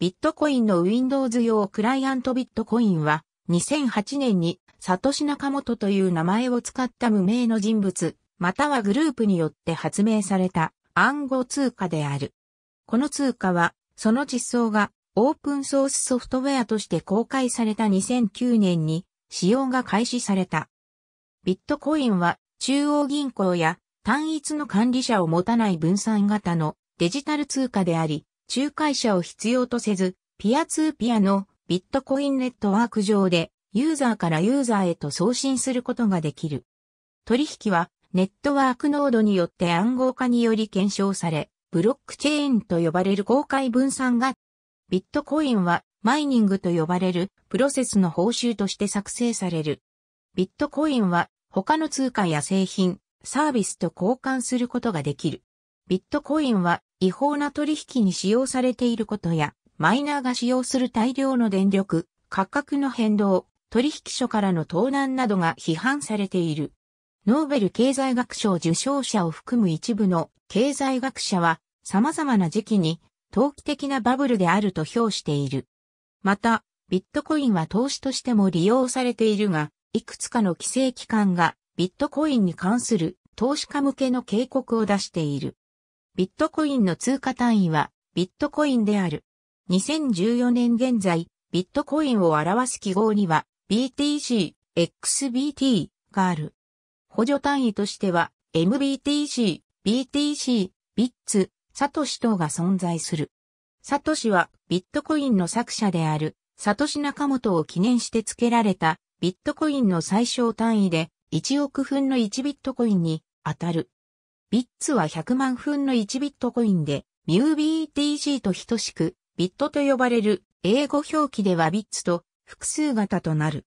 ビットコインの Windows 用クライアントビットコインは、2008年に、サトシ・ナカモトという名前を使った無名の人物、またはグループによって発明された暗号通貨である。この通貨は、その実装がオープンソースソフトウェアとして公開された2009年に使用が開始された。ビットコインは中央銀行や単一の管理者を持たない分散型のデジタル通貨であり、仲介者を必要とせず、ピアツーピアのビットコインネットワーク上でユーザーからユーザーへと送信することができる。取引はネットワークノードによって暗号化により検証され、ブロックチェーンと呼ばれる公開分散が、ビットコインはマイニングと呼ばれるプロセスの報酬として作成される。ビットコインは他の通貨や製品、サービスと交換することができる。ビットコインは違法な取引に使用されていることや、マイナーが使用する大量の電力、価格の変動、取引所からの盗難などが批判されている。ノーベル経済学賞受賞者を含む一部の経済学者は様々な時期に投機的なバブルであると評している。また、ビットコインは投資としても利用されているが、いくつかの規制機関がビットコインに関する投資家向けの警告を出している。ビットコインの通貨単位はビットコインである。2014年現在、ビットコインを表す記号には BTC、XBT がある。補助単位としては MBTC、BTC、ビッツ、サトシ等が存在する。サトシはビットコインの作者であるサトシ仲本を記念して付けられたビットコインの最小単位で1億分の1ビットコインに当たる。ビッツは100万分の1ビットコインで、ミュー BTC と等しく、ビットと呼ばれる、英語表記ではビッツと複数型となる。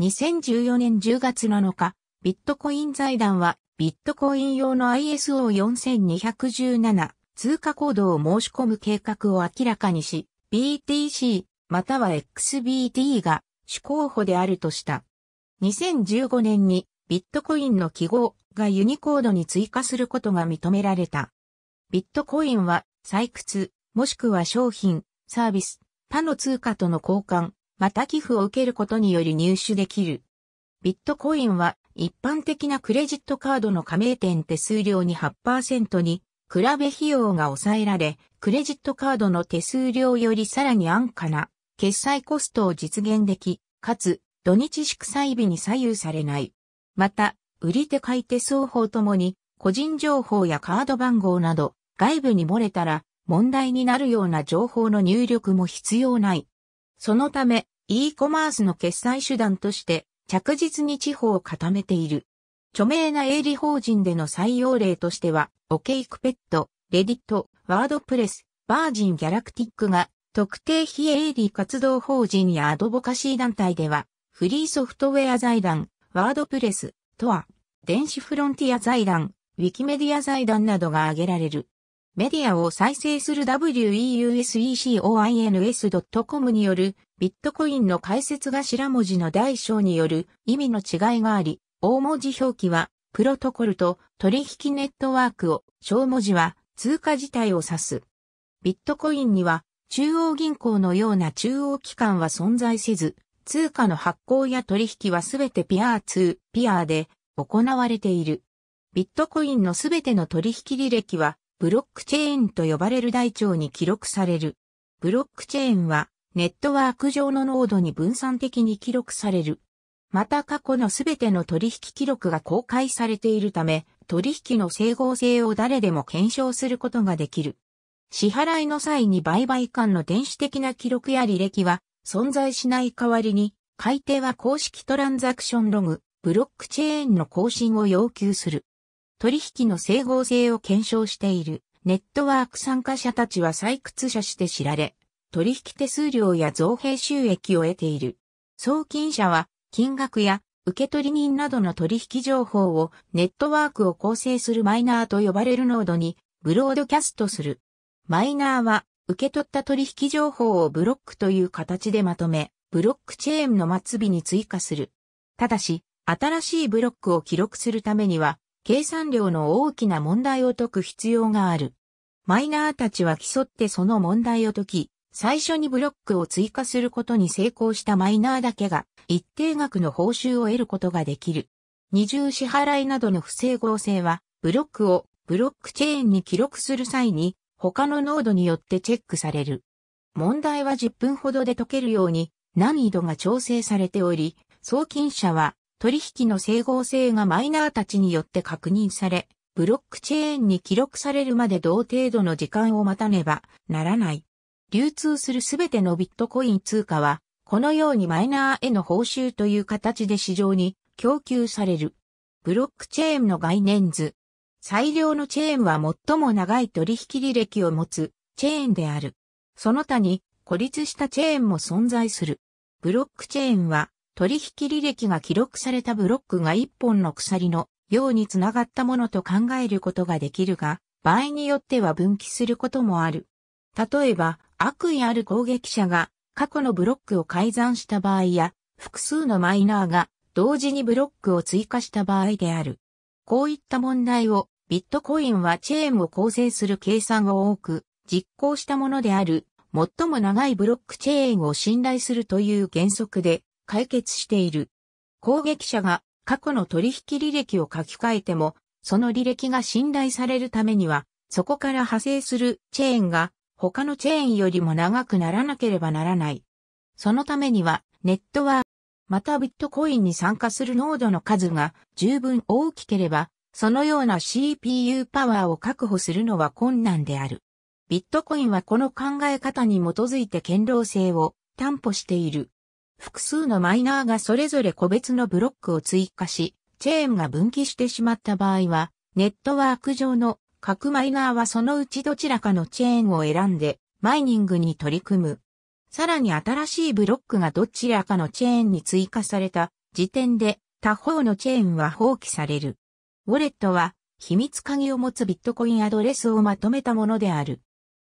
2014年10月7日、ビットコイン財団は、ビットコイン用の ISO4217 通貨コードを申し込む計画を明らかにし、BTC または XBT が主候補であるとした。2015年にビットコインの記号がユニコードに追加することが認められた。ビットコインは採掘、もしくは商品、サービス、他の通貨との交換、また寄付を受けることにより入手できる。ビットコインは一般的なクレジットカードの加盟店手数料に8%に比べ費用が抑えられ、クレジットカードの手数料よりさらに安価な決済コストを実現でき、かつ土日祝祭日に左右されない。また、売り手買い手双方ともに、個人情報やカード番号など、外部に漏れたら、問題になるような情報の入力も必要ない。そのため、e コマースの決済手段として、着実に地方を固めている。著名な営利法人での採用例としては、オケイクペット、レディット、ワードプレス、バージンギャラクティックが、特定非営利活動法人やアドボカシー団体では、フリーソフトウェア財団、ワードプレス、とは、電子フロンティア財団、ウィキメディア財団などが挙げられる。メディアを再生する weusecoins.com によるビットコインの解説が白文字の大小による意味の違いがあり、大文字表記はプロトコルと取引ネットワークを、小文字は通貨自体を指す。ビットコインには中央銀行のような中央機関は存在せず、通貨の発行や取引はすべてピアー2、ピアーで行われている。ビットコインのすべての取引履歴は、ブロックチェーンと呼ばれる台帳に記録される。ブロックチェーンは、ネットワーク上のノードに分散的に記録される。また過去のすべての取引記録が公開されているため、取引の整合性を誰でも検証することができる。支払いの際に売買間の電子的な記録や履歴は存在しない代わりに、改定は公式トランザクションログ、ブロックチェーンの更新を要求する。取引の整合性を検証しているネットワーク参加者たちは採掘者して知られ、取引手数料や造幣収益を得ている。送金者は金額や受取人などの取引情報をネットワークを構成するマイナーと呼ばれるノードにブロードキャストする。マイナーは受け取った取引情報をブロックという形でまとめ、ブロックチェーンの末尾に追加する。ただし、新しいブロックを記録するためには、計算量の大きな問題を解く必要がある。マイナーたちは競ってその問題を解き、最初にブロックを追加することに成功したマイナーだけが、一定額の報酬を得ることができる。二重支払いなどの不整合性は、ブロックをブロックチェーンに記録する際に他の濃度によってチェックされる。問題は10分ほどで解けるように難易度が調整されており、送金者は取引の整合性がマイナーたちによって確認され、ブロックチェーンに記録されるまで同程度の時間を待たねばならない。流通するすべてのビットコイン通貨は、このようにマイナーへの報酬という形で市場に供給される。ブロックチェーンの概念図、最良のチェーンは最も長い取引履歴を持つチェーンである。その他に孤立したチェーンも存在する。ブロックチェーンは取引履歴が記録されたブロックが一本の鎖のようにつながったものと考えることができるが、場合によっては分岐することもある。例えば、悪意ある攻撃者が過去のブロックを改ざんした場合や、複数のマイナーが同時にブロックを追加した場合である。こういった問題をビットコインはチェーンを構成する計算を多く実行したものである最も長いブロックチェーンを信頼するという原則で解決している。攻撃者が過去の取引履歴を書き換えても、その履歴が信頼されるためには、そこから派生するチェーンが他のチェーンよりも長くならなければならない。そのためにはネットワーまたビットコインに参加するノードの数が十分大きければ、そのような CPU パワーを確保するのは困難である。ビットコインはこの考え方に基づいて堅牢性を担保している。複数のマイナーがそれぞれ個別のブロックを追加し、チェーンが分岐してしまった場合は、ネットワーク上の各マイナーはそのうちどちらかのチェーンを選んで、マイニングに取り組む。さらに新しいブロックがどちらかのチェーンに追加された時点で他方のチェーンは放棄される。ウォレットは秘密鍵を持つビットコインアドレスをまとめたものである。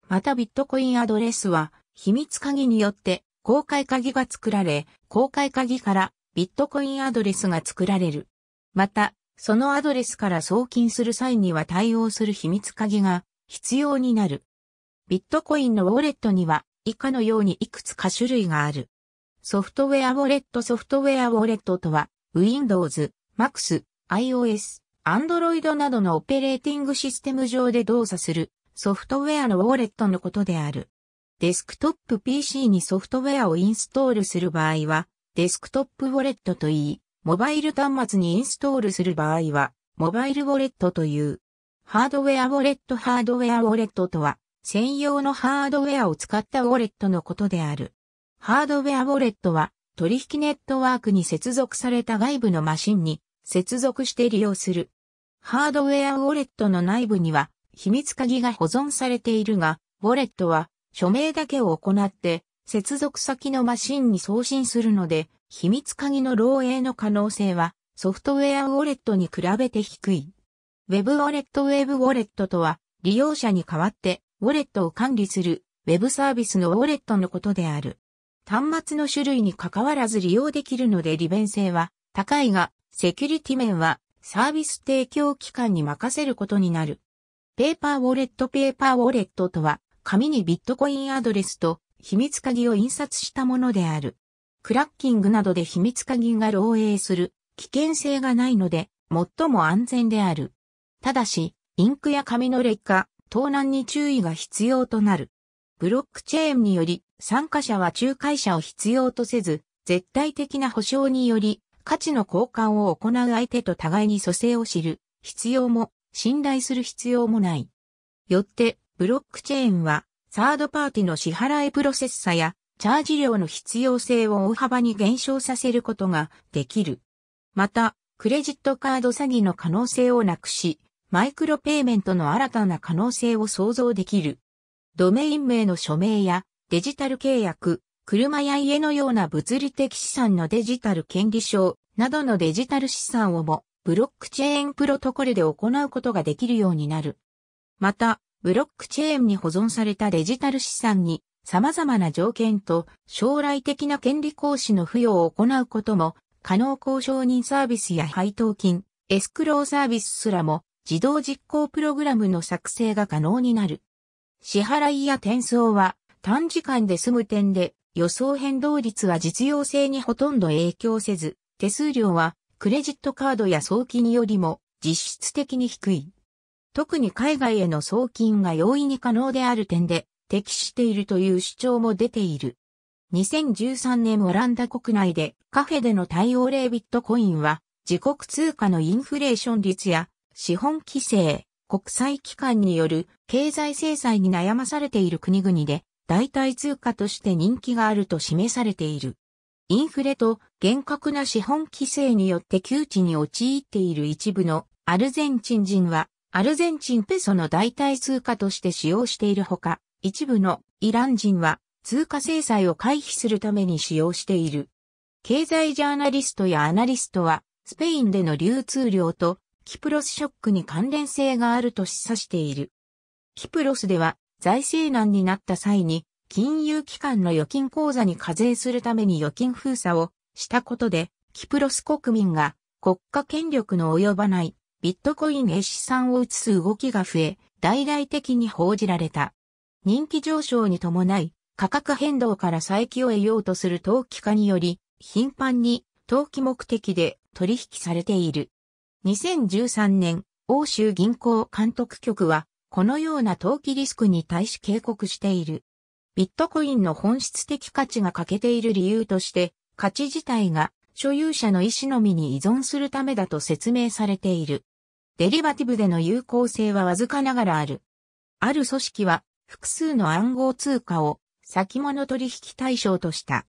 またビットコインアドレスは秘密鍵によって公開鍵が作られ、公開鍵からビットコインアドレスが作られる。また、そのアドレスから送金する際には対応する秘密鍵が必要になる。ビットコインのウォレットには以下のようにいくつか種類がある。ソフトウェアウォレットソフトウェアウォレットとは、Windows、Max、iOS、Android などのオペレーティングシステム上で動作するソフトウェアのウォレットのことである。デスクトップ PC にソフトウェアをインストールする場合は、デスクトップウォレットといい、モバイル端末にインストールする場合は、モバイルウォレットという。ハードウェアウォレットハードウェアウォレットとは、専用のハードウェアを使ったウォレットのことである。ハードウェアウォレットは取引ネットワークに接続された外部のマシンに接続して利用する。ハードウェアウォレットの内部には秘密鍵が保存されているが、ウォレットは署名だけを行って接続先のマシンに送信するので、秘密鍵の漏洩の可能性はソフトウェアウォレットに比べて低い。Web ウォレットウェブウォレットとは利用者に代わってウォレットを管理するウェブサービスのウォレットのことである。端末の種類に関わらず利用できるので利便性は高いが、セキュリティ面はサービス提供機関に任せることになる。ペーパーウォレットペーパーウォレットとは、紙にビットコインアドレスと秘密鍵を印刷したものである。クラッキングなどで秘密鍵が漏洩する危険性がないので、最も安全である。ただし、インクや紙の劣化、盗難に注意が必要となる。ブロックチェーンにより参加者は仲介者を必要とせず、絶対的な保証により価値の交換を行う相手と互いに蘇生を知る必要も信頼する必要もない。よって、ブロックチェーンはサードパーティの支払いプロセッサやチャージ量の必要性を大幅に減少させることができる。また、クレジットカード詐欺の可能性をなくし、マイクロペイメントの新たな可能性を想像できる。ドメイン名の署名やデジタル契約、車や家のような物理的資産のデジタル権利証などのデジタル資産をもブロックチェーンプロトコルで行うことができるようになる。また、ブロックチェーンに保存されたデジタル資産に様々な条件と将来的な権利行使の付与を行うことも可能交渉人サービスや配当金、エスクローサービスすらも自動実行プログラムの作成が可能になる。支払いや転送は短時間で済む点で予想変動率は実用性にほとんど影響せず、手数料はクレジットカードや送金よりも実質的に低い。特に海外への送金が容易に可能である点で適しているという主張も出ている。2013年オランダ国内でカフェでの対応例ビットコインは自国通貨のインフレーション率や資本規制、国際機関による経済制裁に悩まされている国々で代替通貨として人気があると示されている。インフレと厳格な資本規制によって窮地に陥っている一部のアルゼンチン人はアルゼンチンペソの代替通貨として使用しているほか、一部のイラン人は通貨制裁を回避するために使用している。経済ジャーナリストやアナリストはスペインでの流通量とキプロスショックに関連性があると示唆している。キプロスでは財政難になった際に金融機関の預金口座に課税するために預金封鎖をしたことで、キプロス国民が国家権力の及ばないビットコインへ資産を移す動きが増え、大々的に報じられた。人気上昇に伴い、価格変動から再起を得ようとする投機化により、頻繁に投機目的で取引されている。2013年、欧州銀行監督局は、このような投機リスクに対し警告している。ビットコインの本質的価値が欠けている理由として、価値自体が所有者の意思のみに依存するためだと説明されている。デリバティブでの有効性はわずかながらある。ある組織は複数の暗号通貨を先物取引対象とした。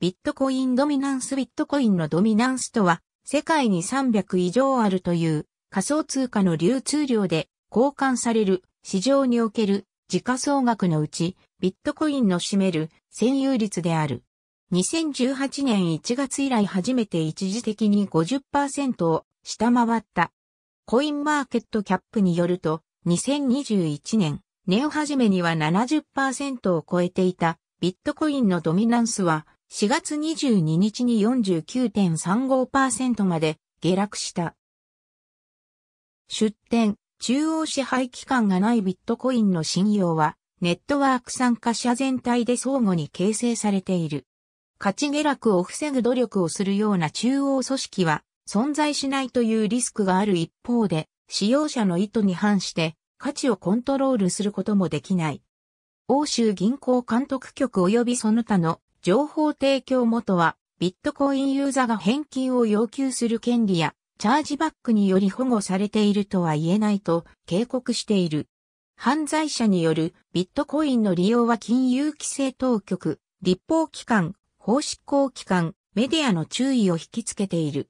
ビットコインドミナンスビットコインのドミナンスとは世界に300以上あるという仮想通貨の流通量で交換される市場における時価総額のうちビットコインの占める占有率である。2018年1月以来初めて一時的に50%を下回った。コインマーケットキャップによると2021年年初めには70%を超えていたビットコインのドミナンスは4月22日に49.35%まで下落した。出展、中央支配機関がないビットコインの信用は、ネットワーク参加者全体で相互に形成されている。価値下落を防ぐ努力をするような中央組織は存在しないというリスクがある一方で、使用者の意図に反して価値をコントロールすることもできない。欧州銀行監督局及びその他の情報提供元は、ビットコインユーザが返金を要求する権利や、チャージバックにより保護されているとは言えないと警告している。犯罪者によるビットコインの利用は金融規制当局、立法機関、法執行機関、メディアの注意を引きつけている。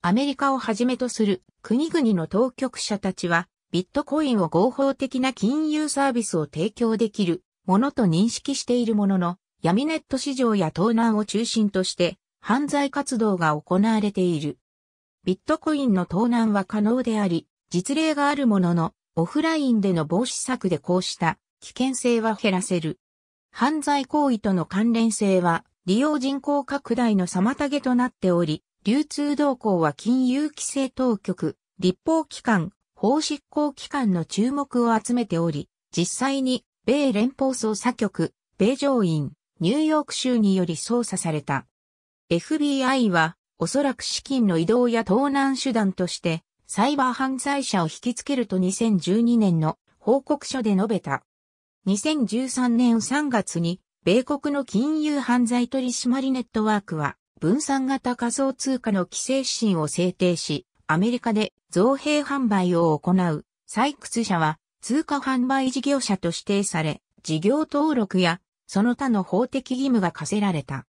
アメリカをはじめとする国々の当局者たちは、ビットコインを合法的な金融サービスを提供できるものと認識しているものの、闇ネット市場や盗難を中心として犯罪活動が行われている。ビットコインの盗難は可能であり、実例があるものの、オフラインでの防止策でこうした危険性は減らせる。犯罪行為との関連性は利用人口拡大の妨げとなっており、流通動向は金融規制当局、立法機関、法執行機関の注目を集めており、実際に米連邦捜査局、米上院、ニューヨーク州により捜査された。FBI は、おそらく資金の移動や盗難手段として、サイバー犯罪者を引きつけると2012年の報告書で述べた。2013年3月に、米国の金融犯罪取締ネットワークは、分散型仮想通貨の規制指針を制定し、アメリカで造幣販売を行う採掘者は通貨販売事業者と指定され、事業登録やその他の法的義務が課せられた。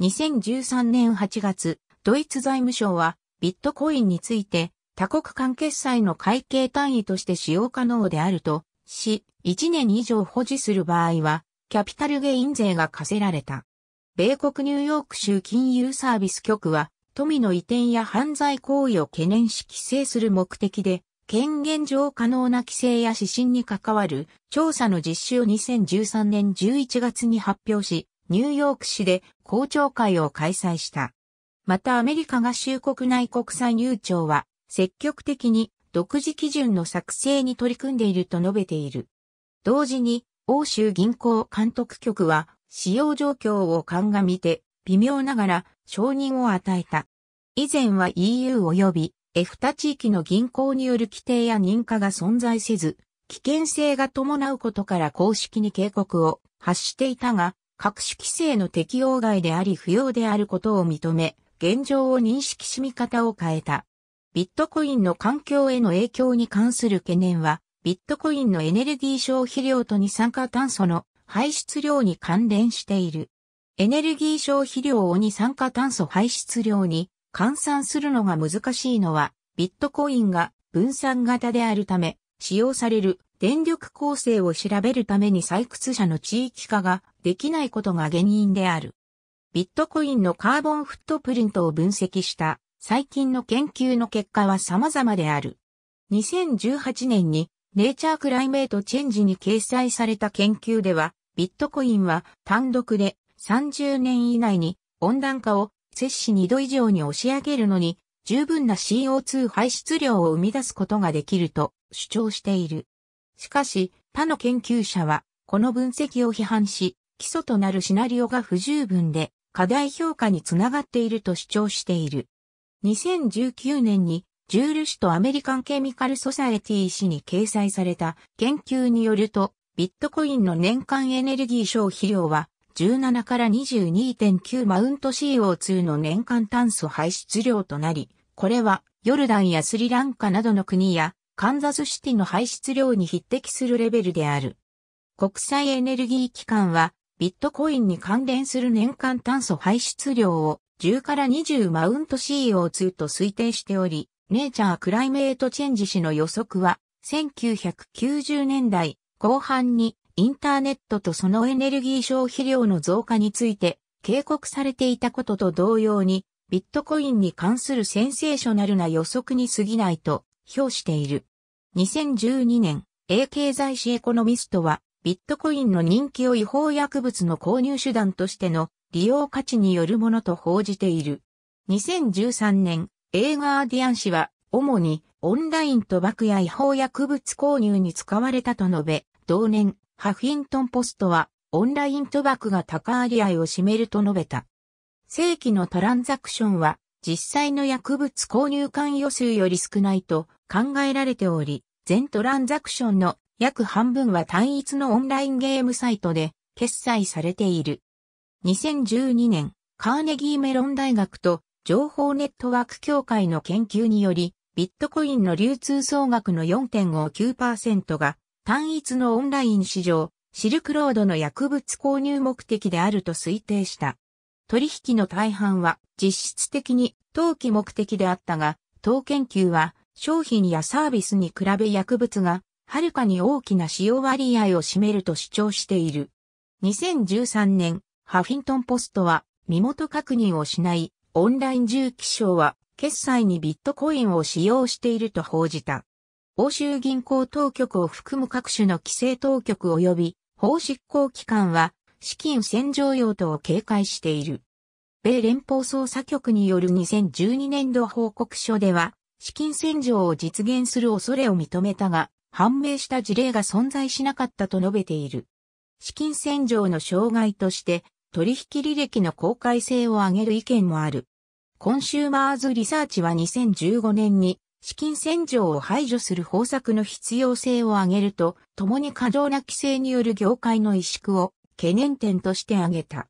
2013年8月、ドイツ財務省はビットコインについて他国間決済の会計単位として使用可能であるとし、1年以上保持する場合はキャピタルゲイン税が課せられた。米国ニューヨーク州金融サービス局は富の移転や犯罪行為を懸念し規制する目的で権限上可能な規制や指針に関わる調査の実施を2013年11月に発表し、ニューヨーク市で公聴会を開催した。またアメリカ合衆国内国際入庁は積極的に独自基準の作成に取り組んでいると述べている。同時に欧州銀行監督局は使用状況を鑑みて微妙ながら承認を与えた。以前は EU 及び F フ地域の銀行による規定や認可が存在せず、危険性が伴うことから公式に警告を発していたが、各種規制の適用外であり不要であることを認め、現状を認識し見方を変えた。ビットコインの環境への影響に関する懸念は、ビットコインのエネルギー消費量と二酸化炭素の排出量に関連している。エネルギー消費量を二酸化炭素排出量に換算するのが難しいのは、ビットコインが分散型であるため、使用される電力構成を調べるために採掘者の地域化ができないことが原因である。ビットコインのカーボンフットプリントを分析した最近の研究の結果は様々である。2018年にネイチャークライメートチェンジに掲載された研究では、ビットコインは単独で30年以内に温暖化を摂氏2度以上に押し上げるのに、十分な CO2 排出量を生み出すことができると主張している。しかし、他の研究者は、この分析を批判し、基礎となるシナリオが不十分で、過大評価につながっていると主張している。2019年に、ジュール氏とアメリカンケミカルソサエティ氏に掲載された研究によると、ビットコインの年間エネルギー消費量は17から22.9マウント CO2 の年間炭素排出量となり、これはヨルダンやスリランカなどの国やカンザスシティの排出量に匹敵するレベルである。国際エネルギー機関はビットコインに関連する年間炭素排出量を10から20マウント CO2 と推定しており、ネイチャークライメートチェンジ氏の予測は1990年代後半にインターネットとそのエネルギー消費量の増加について警告されていたことと同様に、ビットコインに関するセンセーショナルな予測に過ぎないと評している。2012年、英経済誌エコノミストは、ビットコインの人気を違法薬物の購入手段としての利用価値によるものと報じている。2013年、映画アディアン氏は、主にオンライン賭博や違法薬物購入に使われたと述べ、同年、ハフィントンポストは、オンライン賭博が高あり合いを占めると述べた。正規のトランザクションは、実際の薬物購入関与数より少ないと考えられており、全トランザクションの約半分は単一のオンラインゲームサイトで決済されている。2012年、カーネギーメロン大学と情報ネットワーク協会の研究により、ビットコインの流通総額の4.59%が単一のオンライン市場、シルクロードの薬物購入目的であると推定した。取引の大半は実質的に投機目的であったが、当研究は商品やサービスに比べ薬物がはるかに大きな使用割合を占めると主張している。2013年、ハフィントンポストは身元確認をしないオンライン重機商は決済にビットコインを使用していると報じた。欧州銀行当局を含む各種の規制当局及び法執行機関は資金洗浄用途を警戒している。米連邦捜査局による2012年度報告書では、資金洗浄を実現する恐れを認めたが、判明した事例が存在しなかったと述べている。資金洗浄の障害として、取引履歴の公開性を上げる意見もある。コンシューマーズリサーチは2015年に資金洗浄を排除する方策の必要性を挙げると、共に過剰な規制による業界の萎縮を懸念点として挙げた。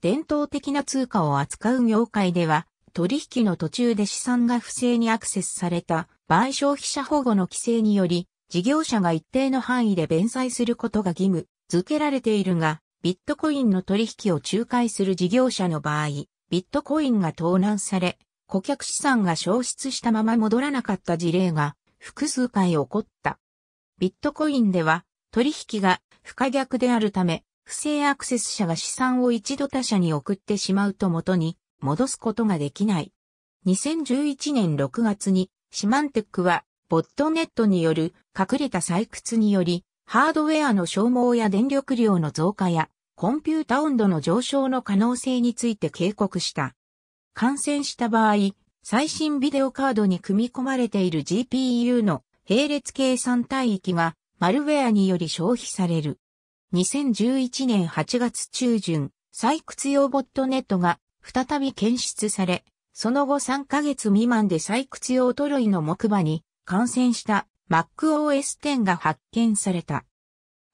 伝統的な通貨を扱う業界では、取引の途中で資産が不正にアクセスされた賠償費者保護の規制により、事業者が一定の範囲で弁済することが義務付けられているが、ビットコインの取引を仲介する事業者の場合、ビットコインが盗難され、顧客資産が消失したまま戻らなかった事例が複数回起こった。ビットコインでは取引が不可逆であるため、不正アクセス者が資産を一度他社に送ってしまうと元に戻すことができない。2011年6月にシマンテックはボットネットによる隠れた採掘によりハードウェアの消耗や電力量の増加やコンピュータ温度の上昇の可能性について警告した。感染した場合、最新ビデオカードに組み込まれている GPU の並列計算帯域がマルウェアにより消費される。2011年8月中旬、採掘用ボットネットが再び検出され、その後3ヶ月未満で採掘用トロイの木馬に感染した MacOS 10が発見された。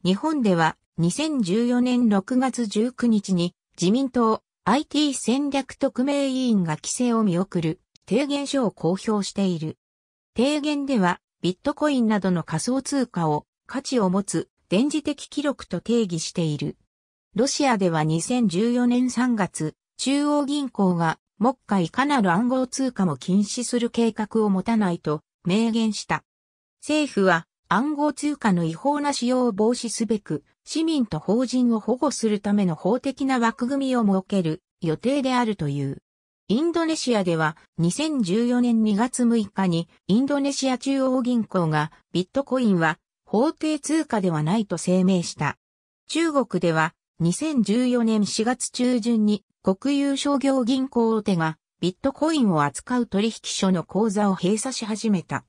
日本では2014年6月19日に自民党 IT 戦略特命委員が規制を見送る提言書を公表している。提言では、ビットコインなどの仮想通貨を価値を持つ電磁的記録と定義している。ロシアでは2014年3月、中央銀行が目下いかなる暗号通貨も禁止する計画を持たないと明言した。政府は暗号通貨の違法な使用を防止すべく、市民と法人を保護するための法的な枠組みを設ける予定であるという。インドネシアでは2014年2月6日にインドネシア中央銀行がビットコインは法定通貨ではないと声明した。中国では2014年4月中旬に国有商業銀行大手がビットコインを扱う取引所の口座を閉鎖し始めた。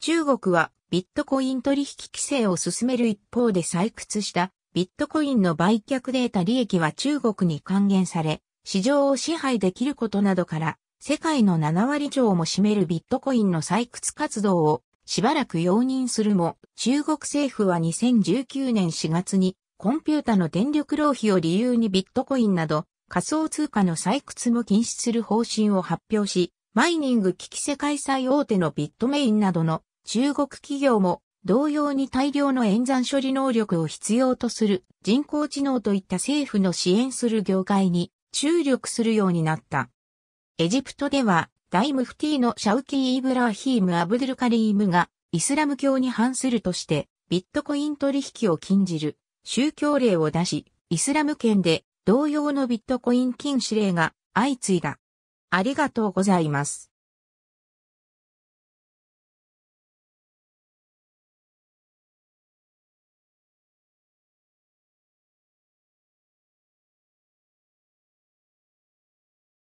中国はビットコイン取引規制を進める一方で採掘したビットコインの売却データ利益は中国に還元され、市場を支配できることなどから、世界の7割以上も占めるビットコインの採掘活動をしばらく容認するも、中国政府は2019年4月にコンピュータの電力浪費を理由にビットコインなど仮想通貨の採掘も禁止する方針を発表し、マイニング機器世界最大手のビットメインなどの中国企業も同様に大量の演算処理能力を必要とする人工知能といった政府の支援する業界に注力するようになった。エジプトでは大ムフティのシャウキー・イブラヒーム・アブドゥルカリームがイスラム教に反するとしてビットコイン取引を禁じる宗教令を出し、イスラム圏で同様のビットコイン禁止令が相次いだ。ありがとうございます。